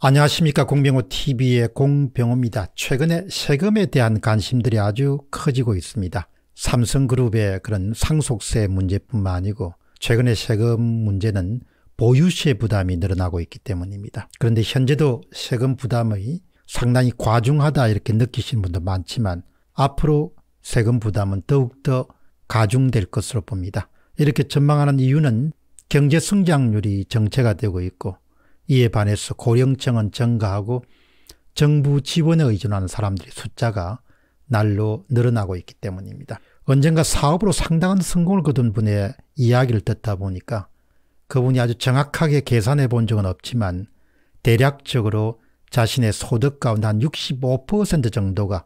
안녕하십니까 공병호TV의 공병호입니다. 최근에 세금에 대한 관심들이 아주 커지고 있습니다. 삼성그룹의 그런 상속세 문제뿐만 아니고 최근에 세금 문제는 보유세 부담이 늘어나고 있기 때문입니다. 그런데 현재도 세금 부담이 상당히 과중하다 이렇게 느끼시는 분도 많지만 앞으로 세금 부담은 더욱더 가중될 것으로 봅니다. 이렇게 전망하는 이유는 경제 성장률이 정체가 되고 있고 이에 반해서 고령층은 증가하고 정부 지원에 의존하는 사람들의 숫자가 날로 늘어나고 있기 때문입니다. 언젠가 사업으로 상당한 성공을 거둔 분의 이야기를 듣다 보니까 그분이 아주 정확하게 계산해 본 적은 없지만 대략적으로 자신의 소득 가운데 한 65% 정도가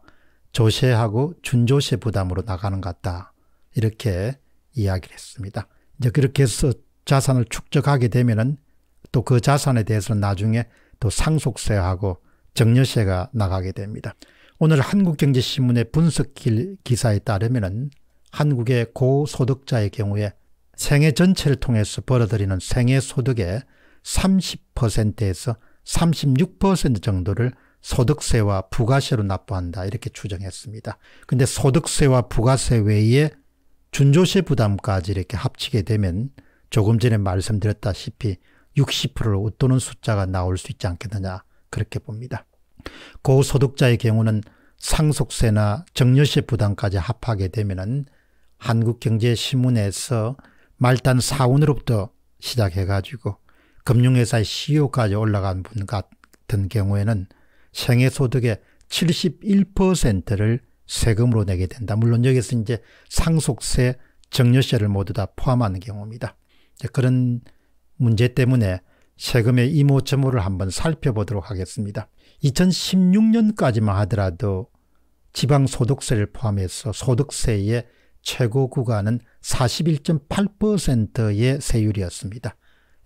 조세하고 준조세 부담으로 나가는 것 같다. 이렇게 이야기를 했습니다. 이제 그렇게 해서 자산을 축적하게 되면 또그 자산에 대해서는 나중에 또 상속세하고 증여세가 나가게 됩니다. 오늘 한국경제신문의 분석 기사에 따르면 한국의 고소득자의 경우에 생애 전체를 통해서 벌어들이는 생애소득의 30%에서 36% 정도를 소득세와 부가세로 납부한다 이렇게 추정했습니다. 근데 소득세와 부가세 외에 준조세 부담까지 이렇게 합치게 되면 조금 전에 말씀드렸다시피 60%를 웃도는 숫자가 나올 수 있지 않겠느냐 그렇게 봅니다. 고소득자의 경우는 상속세나 정려세 부담까지 합하게 되면은 한국경제신문에서 말단 사원으로부터 시작해가지고 금융회사의 CEO까지 올라간 분 같은 경우에는 생애소득의 71%를 세금으로 내게 된다. 물론 여기서 이제 상속세, 정려세를 모두 다 포함하는 경우입니다. 그런 문제 때문에 세금의 이모저모를 한번 살펴보도록 하겠습니다. 2016년까지만 하더라도 지방소득세를 포함해서 소득세의 최고 구간은 41.8%의 세율이었습니다.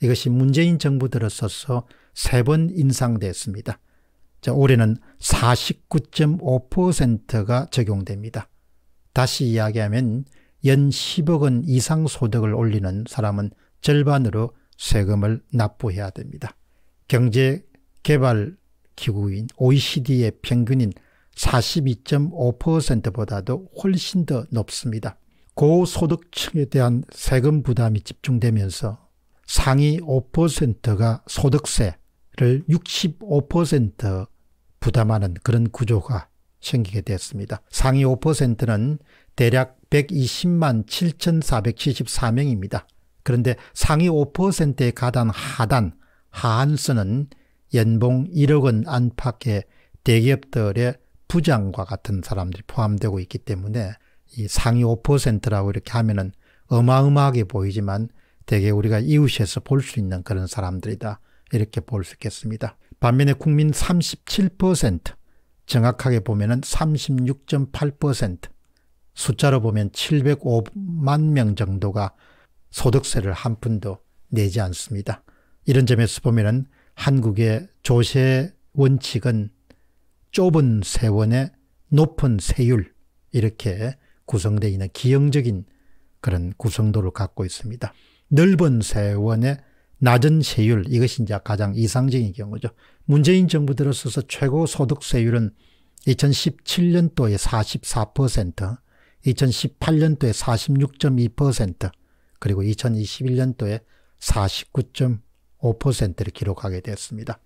이것이 문재인 정부 들어서서 세번 인상됐습니다. 자, 올해는 49.5%가 적용됩니다. 다시 이야기하면 연 10억 원 이상 소득을 올리는 사람은 절반으로 세금을 납부해야 됩니다. 경제 개발 기구인 OECD의 평균인 42.5%보다도 훨씬 더 높습니다. 고소득층에 대한 세금 부담이 집중되면서 상위 5%가 소득세를 65% 부담하는 그런 구조가 생기게 되었습니다. 상위 5%는 대략 120만 7,474명입니다. 그런데 상위 5%에 가단 하단 하한수는 연봉 1억 원 안팎의 대기업들의 부장과 같은 사람들이 포함되고 있기 때문에 이 상위 5%라고 이렇게 하면은 어마어마하게 보이지만 대개 우리가 이웃에서 볼 수 있는 그런 사람들이다. 이렇게 볼 수 있겠습니다. 반면에 국민 37% 정확하게 보면은 36.8% 숫자로 보면 705만 명 정도가 소득세를 한 푼도 내지 않습니다. 이런 점에서 보면 한국의 조세 원칙은 좁은 세원의 높은 세율 이렇게 구성되어 있는 기형적인 그런 구성도를 갖고 있습니다. 넓은 세원의 낮은 세율 이것이 이제 가장 이상적인 경우죠. 문재인 정부 들어서서 최고 소득세율은 2017년도에 44%, 2018년도에 46.2%, 그리고 2021년도에 49.5%를 기록하게 되었습니다.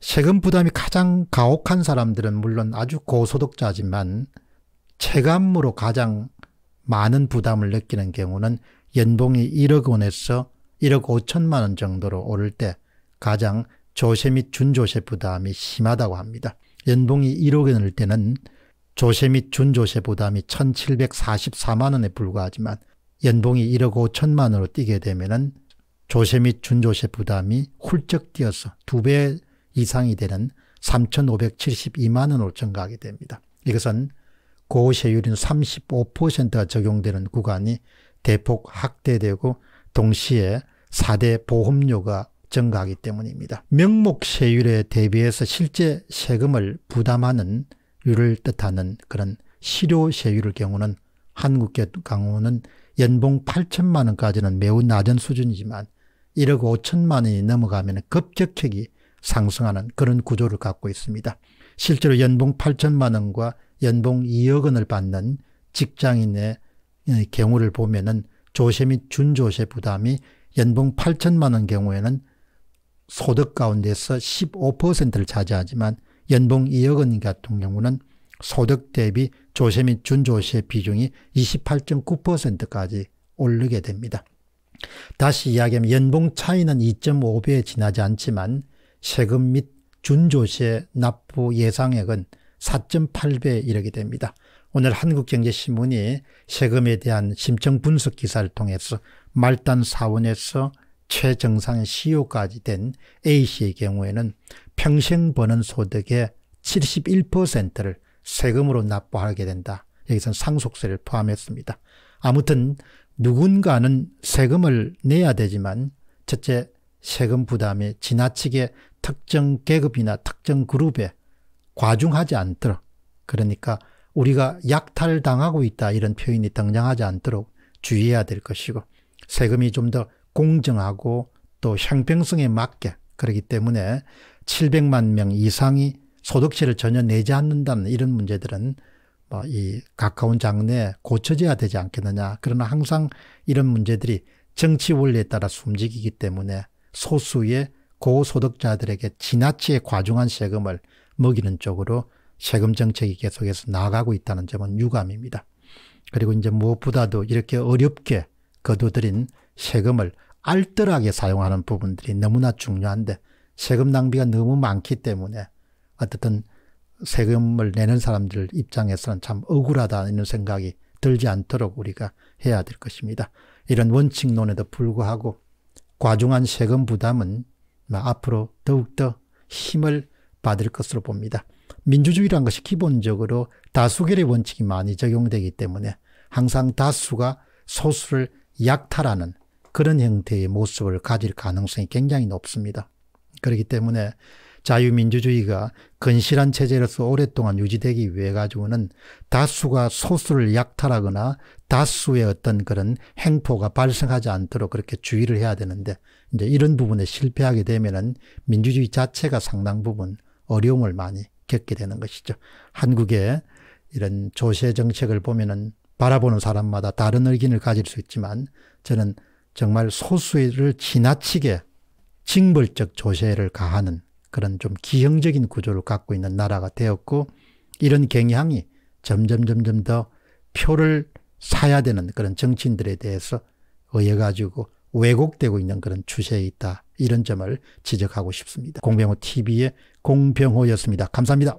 세금 부담이 가장 가혹한 사람들은 물론 아주 고소득자지만 체감으로 가장 많은 부담을 느끼는 경우는 연봉이 1억 원에서 1억 5천만 원 정도로 오를 때 가장 조세 및 준조세 부담이 심하다고 합니다. 연봉이 1억 원일 때는 조세 및 준조세 부담이 1,744만 원에 불과하지만 연봉이 1억 5천만 원으로 뛰게 되면은 조세 및 준조세 부담이 훌쩍 뛰어서 두 배 이상이 되는 3,572만 원으로 증가하게 됩니다. 이것은 고세율인 35%가 적용되는 구간이 대폭 확대되고 동시에 4대 보험료가 증가하기 때문입니다. 명목세율에 대비해서 실제 세금을 부담하는 율을 뜻하는 그런 실효세율의 경우는 한국의 경우는 연봉 8천만 원까지는 매우 낮은 수준이지만 1억 5천만 원이 넘어가면 급격히 상승하는 그런 구조를 갖고 있습니다. 실제로 연봉 8천만 원과 연봉 2억 원을 받는 직장인의 경우를 보면은 조세 및 준조세 부담이 연봉 8천만 원 경우에는 소득 가운데서 15%를 차지하지만 연봉 2억 원 같은 경우는 소득 대비 조세 및 준조세 비중이 28.9%까지 오르게 됩니다. 다시 이야기하면 연봉 차이는 2.5배에 지나지 않지만 세금 및 준조세 납부 예상액은 4.8배에 이르게 됩니다. 오늘 한국경제신문이 세금에 대한 심층 분석 기사를 통해서 말단 사원에서 최정상 CEO까지 된 A씨의 경우에는 평생 버는 소득의 71%를 세금으로 납부하게 된다. 여기선 상속세를 포함했습니다. 아무튼 누군가는 세금을 내야 되지만 첫째 세금 부담이 지나치게 특정 계급이나 특정 그룹에 과중하지 않도록 그러니까 우리가 약탈당하고 있다 이런 표현이 등장하지 않도록 주의해야 될 것이고 세금이 좀 더 공정하고 또 형평성에 맞게 그렇기 때문에 700만 명 이상이 소득세를 전혀 내지 않는다는 이런 문제들은 뭐이 가까운 장래에 고쳐져야 되지 않겠느냐. 그러나 항상 이런 문제들이 정치 원리에 따라 숨지이기 때문에 소수의 고소득자들에게 지나치게 과중한 세금을 먹이는 쪽으로 세금 정책이 계속해서 나아가고 있다는 점은 유감입니다. 그리고 이제 무엇보다도 이렇게 어렵게 거둬들인 세금을 알뜰하게 사용하는 부분들이 너무나 중요한데 세금 낭비가 너무 많기 때문에 어쨌든 세금을 내는 사람들 입장에서는 참 억울하다 는 생각이 들지 않도록 우리가 해야 될 것입니다. 이런 원칙론에도 불구하고 과중한 세금 부담은 앞으로 더욱더 힘을 받을 것으로 봅니다. 민주주의란 것이 기본적으로 다수결의 원칙이 많이 적용되기 때문에 항상 다수가 소수를 약탈하는 그런 형태의 모습을 가질 가능성이 굉장히 높습니다. 그렇기 때문에 자유민주주의가 건실한 체제로서 오랫동안 유지되기 위해 가지고는 다수가 소수를 약탈하거나 다수의 어떤 그런 행포가 발생하지 않도록 그렇게 주의를 해야 되는데 이제 이런 부분에 실패하게 되면은 민주주의 자체가 상당 부분 어려움을 많이 겪게 되는 것이죠. 한국의 이런 조세 정책을 보면은 바라보는 사람마다 다른 의견을 가질 수 있지만 저는 정말 소수를 지나치게 징벌적 조세를 가하는 그런 좀 기형적인 구조를 갖고 있는 나라가 되었고 이런 경향이 점점 점점 더 표를 사야 되는 그런 정치인들에 대해서 의해 가지고 왜곡되고 있는 그런 추세에 있다. 이런 점을 지적하고 싶습니다. 공병호 TV의 공병호였습니다. 감사합니다.